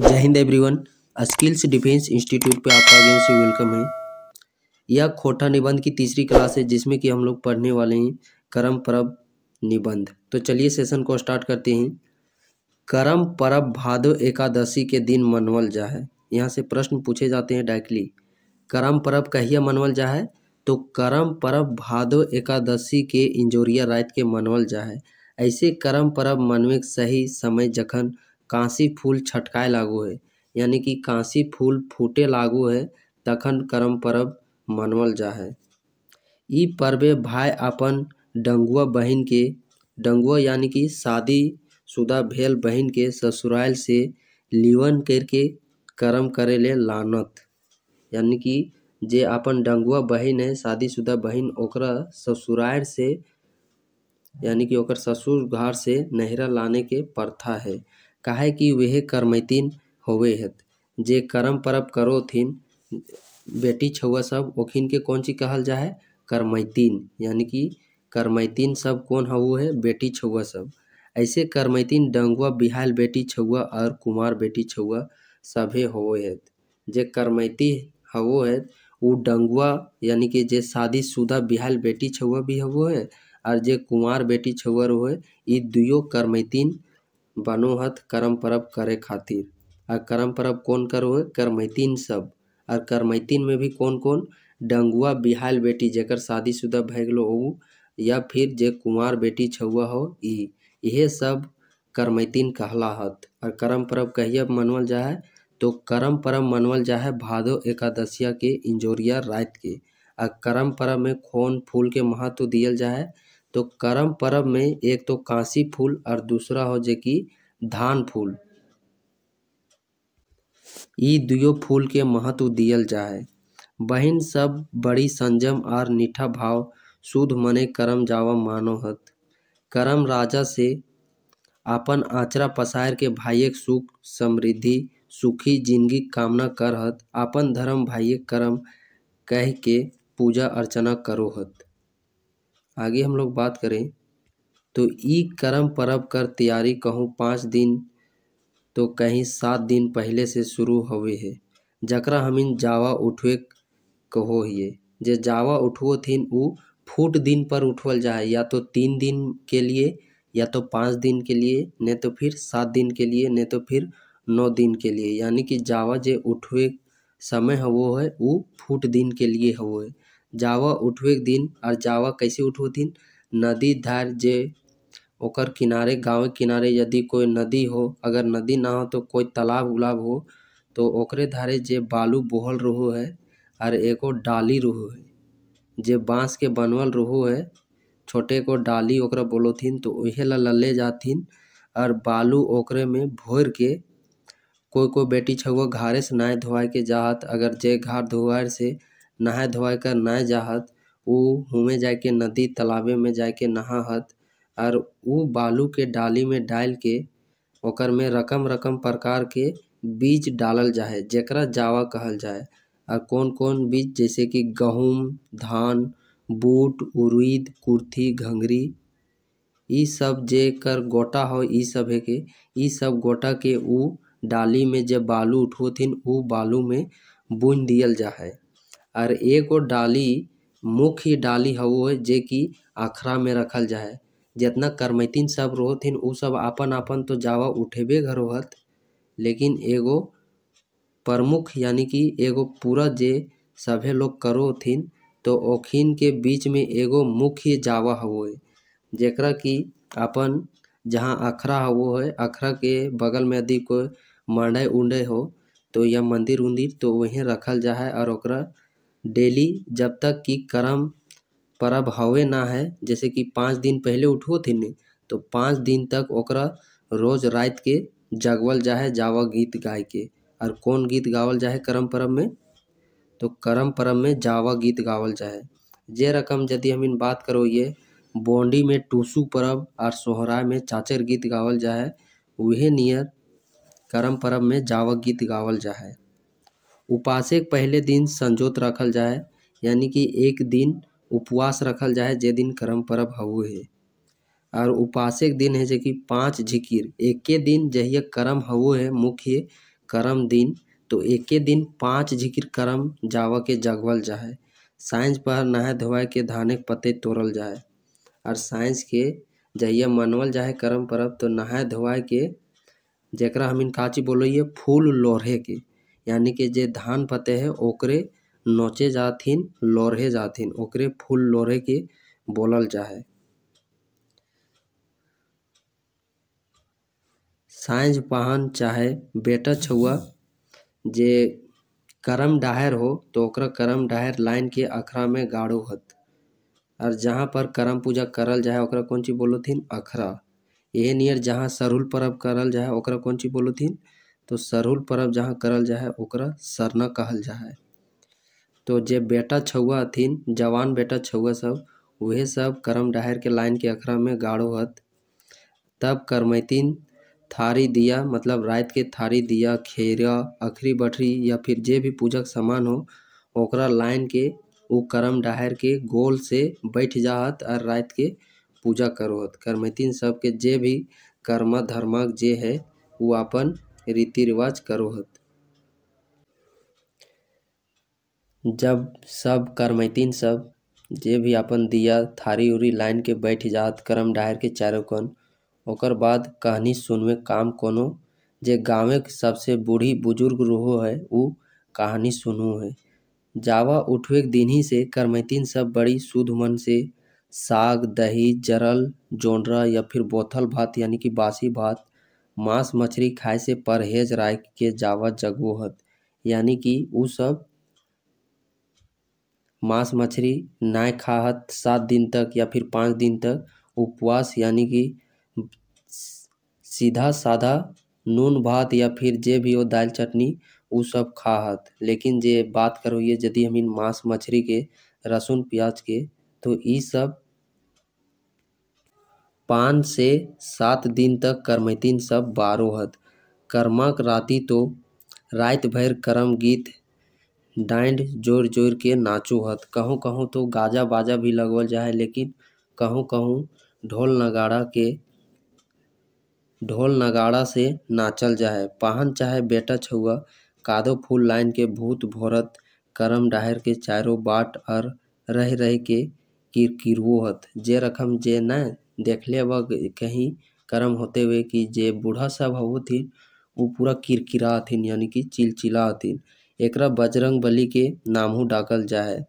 जय हिंद everyone skills defence institute पे आपका अगेन से वेलकम है यह खोटा निबंध की तीसरी क्लास है जिसमें कि हम लोग पढ़ने वाले हैं करम परब निबंध तो चलिए सेशन को स्टार्ट करते हैं करम परब भादो एकादशी के दिन मनवल जा है यहाँ से प्रश्न पूछे जाते हैं डायरेक्टली करम परब कहिया मनवल जा है तो करम परब भादो एकादशी के इंजोरिया रात के मनवल जा है ऐसे करम परब मनवे सही समय जखन कांसी फूल छटकाय लागू है यानी कि कांसी फूल फूटे लागू है तखन करम पर्व मनावल जा है ई पर्व भाई अपन डंगुआ बहन के डंगुआ यानी कि शादी शुदा भेल बहन के ससुराल से लीवन करके कर्म करे ले लानत यानी कि जे अपन डंगुआ बहन है शादीशुदा बहन ओकरा ससुराल से यानी कि ओकर ससुर घर से नहरा लाने के प्रथा है काहे कि वह करमैतिन होवे हत जे कर्म परब करो थीन बेटी छुआ सब ओखिन के कौन चीज कहल जा है यानी कि करमैतिन सब कौन हवो है बेटी छुआ सब ऐसे करमैतिन डंगुआ बिहाल बेटी छुआ और कुमार बेटी छुआ सभे होवे हत जे करमैती हवो है वो डंगुआ यानी कि जे शादीशुदा बिहाल बेटी छुआ भी हवो है और जे कुमार बेटी छुआ रो है ये दुयो करमैतिन बनोहत कर्म परब करे खातिर और करम परब कौन करो है करमैतिन सब और करमैतिन में भी कौन कौन डंगुआ बिहाल बेटी जेकर शादीशुदा भै गलो हो या फिर जे कुमार बेटी छुआ हो यह सब करमैतिन कहला हत और कर्म परब कहिया मनवल जा है तो कर्म परब मनवल जा है भादो एकादशिया के इंजोरिया रात के और करम परब में खोन फूल के महत्व दियल जा है तो करम परब में एक तो कांसी फूल और दूसरा हो जे कि धान फूल ई दुयो फूल के महत्व दियल जा है बहन सब बड़ी संजम और निठा भाव शुद्ध मने करम जावा मानो हत करम राजा से अपन आचरा पसार के भाइय सुख समृद्धि सुखी जिंदगी कामना करहत अपन धर्म भाइय करम कह के पूजा अर्चना करो हत आगे हम लोग बात करें तो ई कर्म परब कर तैयारी कहूँ पाँच दिन तो कहीं सात दिन पहले से शुरू हुए है जकरा इन जावा उठवे कहो हिए जे जावा उठवो थीन उ फूट दिन पर उठवल जाए या तो तीन दिन के लिए या तो पाँच दिन के लिए नहीं तो फिर सात दिन के लिए नहीं तो फिर नौ दिन के लिए यानी कि जावा जे उठवे समय वो है उ फूट दिन के लिए हो है जावा उठवे दिन और जावा कैसे दिन नदी धार जे ओकर किनारे गाँव किनारे यदि कोई नदी हो अगर नदी ना हो तो कोई तालाब उलाब हो तो ओकरे धारे जे बालू बोहल रहो है और एगो डाली रहो है जे बाँस के बनवल रहो है छोटे को डाली ओकरा थीन तो वही ला लले जाथिन और बालू ओकरे में भोर के कोई कोई बेटी छुआ घारे से नहाए धोआ के जात अगर जे घाट धोआर से नहाय धोवा कर ना जाहत उ हुमे जाके नदी तालाबे में जाके हत और उ बालू के डाली में डाल के ओकर में रकम रकम प्रकार के बीज डालल जा है जेकरा जावा कहल जाए और कौन कौन बीज जैसे कि गहूम धान बूट उरीद कुर्थी घंगरी ई सब जेकर गोटा हो ई सब है के ई सब गोटा के उ डाली में जब बालू उठोथिन उ बालू में बुन दियल जा है और एगो डाली मुख्य डाली हवो है जे कि आखरा में रखल जाए जितना करमैतिन सब रोहथिन उ सब अपन अपन तो जावा उठेबे घरोहत लेकिन एगो प्रमुख यानी कि एगो पूरा जे सभे लोग करो थिन तो ओखिन के बीच में एगो मुख्य जावा हवो है कि अपन जहाँ अखरा हवो है अखरा के बगल में यदि कोई मंडे उंडे हो तो यह मंदिर उंदिर तो वहीं रखल जा है और ओकरा डेली जब तक कि कर्म परब हवे ना है जैसे कि पाँच दिन पहले उठो थी नहीं तो पाँच दिन तक ओकरा रोज रात के जगवल जा है जावा गीत गाय के और कौन गीत गावल जा है करम परब में तो करम परब में जावा गीत गावल जा है जे रकम यदि हम इन बात करो ये बॉन्डी में टूसू परब और सोहराय में चाचर गीत गावल जा है वह नियर करम परब में जावा गीत गावल जा है उपासे के पहले दिन संजोत रखल जाए यानी कि एक दिन उपवास रखल जाए जे दिन कर्म परब हऊ है और उपासे दिन है जे कि पाँच झिकिर एक दिन जहिए कर्म हऊ है मुख्य कर्म दिन तो एक दिन पाँच झिकिर कर्म जाव के जगवल जाए साइंस पर नहा धोवा के धानक पत्ते तोड़ल जाए और साइंस के जहिए मनवल जाए कर्म परब तो नहाए धोवा के जरा हम काची बोलो फूल लोढ़े के यानी कि जे धान पते है ओकरे नोचे जाथिन लोरहे जाथिन ओकरे फूल लोरहे के बोलल जा है साँझ पहान चाहे बेटा छुआ जे करम डाहर हो तो ओकरा करम डाहर लाइन के अखरा में गाड़ो हत और जहाँ पर करम पूजा करल जाए ओकरा कौन चीज बोलो थीन अखरा यह नियर जहाँ सरहुल पर्व करल जाए ओकरा कौन चीज बोलो थीन तो सरहुल पर्व जहाँ करल जा है ओकरा सरना कहल जा है तो जे बेटा छुआ हथिन जवान बेटा छुआ सब वह सब करम डहर के लाइन के अखरा में गाड़ो हत तब करमैतिन थारी दिया मतलब रात के थारी दिया खेरा अखरी बठरी या फिर जे भी पूजक सामान हो ओकरा लाइन के वो करम डहर के गोल से बैठ जाहत और रात के पूजा करो हत करमैतिन सबके जे भी कर्मा धर्मक जे है वो अपन रीति रिवाज करो हत जब सब कर्मैतीन सब जे भी अपन दिया थारी उरी लाइन के बैठ जात कर्म डायर के चारों कन ओकर बाद कहानी सुनवे काम कोनो जे गाँवे के सबसे बूढ़ी बुजुर्ग रोहो है उ कहानी सुनू है जावा उठवे दिन ही से कर्मैतीन सब बड़ी शुद्ध मन से साग दही जरल जोंडरा या फिर बोथल भात यानी कि बासी भात मांस मछली खाए से परहेज राख के जावत जगो हत यानी कि उ सब मांस मछली नाय खाहत सात दिन तक या फिर पाँच दिन तक उपवास यानी कि सीधा साधा नून भात या फिर जे भी हो दाल चटनी उ सब खाहत लेकिन जे बात करो ये यदि हम मांस मछली के रसून प्याज के तो ई सब पाँच से सात दिन तक करमैतिन सब बारो हत कर्मक राति तो रात भर कर्म गीत डाँड़ जोर जोर के नाचो हत कहूँ कहूँ तो गाजा बाजा भी लगवल जा है लेकिन कहूँ कहूँ ढोल नगाड़ा के ढोल नगाड़ा से नाचल जा है पहन चाहे बेटा छुआ कादो फूल लाइन के भूत भोरत करम डाहर के चारों बाट और रह रह के किरकिरुओ हत जे रकम जे न देखले बा कहीं कर्म होते हुए कि जे बूढ़ा सब थी वो पूरा किरकिरा हथिन यानी कि चिलचिला हथिन एक बजरंग बली के नामहू डाकल जा है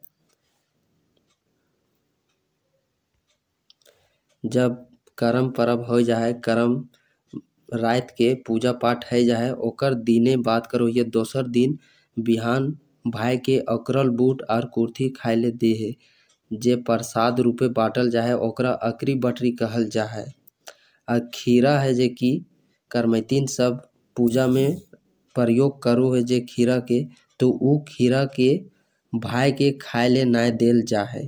जब करम पर्व हो जा है करम रात के पूजा पाठ है जा है ओकर दिने बात करो ये दोसर दिन बिहान भाई के अकरल बूट और कुर्थी खाए ले दे है जे प्रसाद रूपे बाँटल जा है ओकरा अकरी बटरी कहल जा है आ खीरा है जे कि करमैतिन सब पूजा में प्रयोग करो है जे खीरा के तो उ खीरा के भाई के खाए ले नाय देल जा है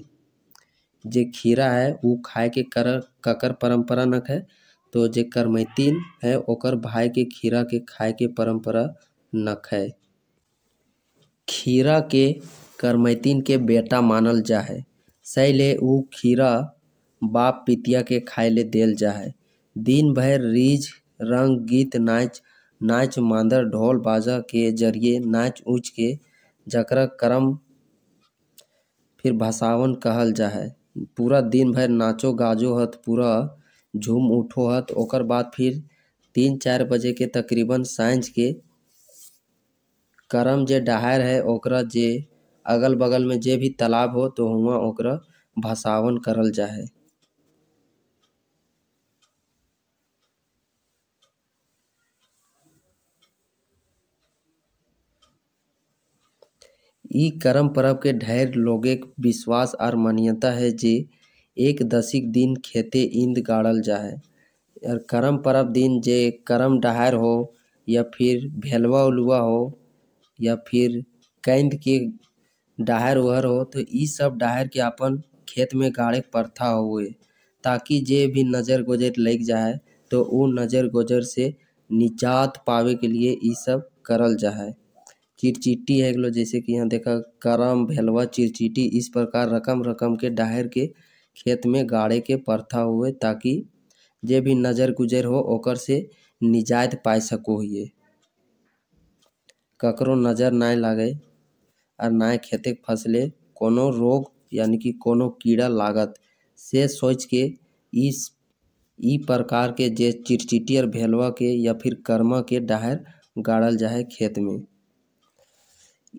जे खीरा है उ खाए के कर ककर परंपरा नक है तो जे करमैतिन है ओकर भाई के खीरा के खाए के परंपरा नक है खीरा के करमैतिन के बेटा मानल जा है सैले उ खीरा बाप पितिया के खाए ले देल जा है दिन भर रीज रंग गीत नाच नाच मांदर ढोल बाजा के जरिए नाच उच के जकरा करम फिर भसावन कहल जा है पूरा दिन भर नाचो गाजो हत पूरा झूम उठो हत ओकर बाद फिर तीन चार बजे के तकरीबन साँझ के करम जे डहार है ओकरा जे अगल बगल में जो भी तालाब हो तो हुआ ओकरा भसावन करल जा है ई करम परब के ढेर लोगे विश्वास और मान्यता है जे एक दशिक दिन खेते ईंद गाड़ल जा है और करम परब दिन जे करम डहर हो या फिर भेलवा उलवा हो या फिर कैंद के डाहर उहर हो तो इ सब डाहर के अपन खेत में गाड़े प्रथा हो ताकि जे भी नज़र गोजर लग जाए तो उ नज़र गोजर से निजात पावे के लिए इ सब करल जा है चिरचिटी है गलो जैसे कि यहाँ देखा करम भेलवा चिरचिटी इस प्रकार रकम रकम के डाहर के खेत में गाड़े के प्रथा हुए ताकि जे भी नज़र गुजर हो ओकर से निजात पा सको हिए ककरो नज़र ना लगे आ नहि खेतक फसिले कोनो रोग कि कोनो कीड़ा लागत से सोचिके ई ई प्रकारके जे चिड़चिटी आर के या फिर के डाहर गाड़ल जाए खेत में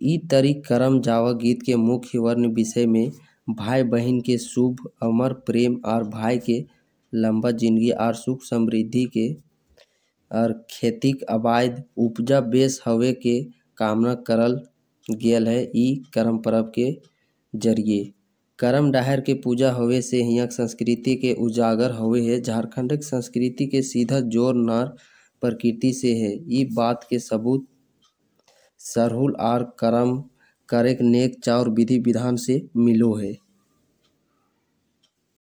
इ तरी कर्म जाव गीत के मुख्य वर्ण विषय में भाई बहन के शुभ अमर प्रेम और भाई के लम्बा जिंदगी आर सुख समृद्धिके आर खेतिक अबायद उपजा बेस के कामना करल गयल है इ करम परब के जरिए करम डाहर के पूजा होवे से यहाँ संस्कृति के उजागर होवे है के संस्कृति के सीधा जोर नार प्रकृति से है इ बात के सबूत सरहुल आर करम करेक नेक चाउर विधि विधान से मिलो है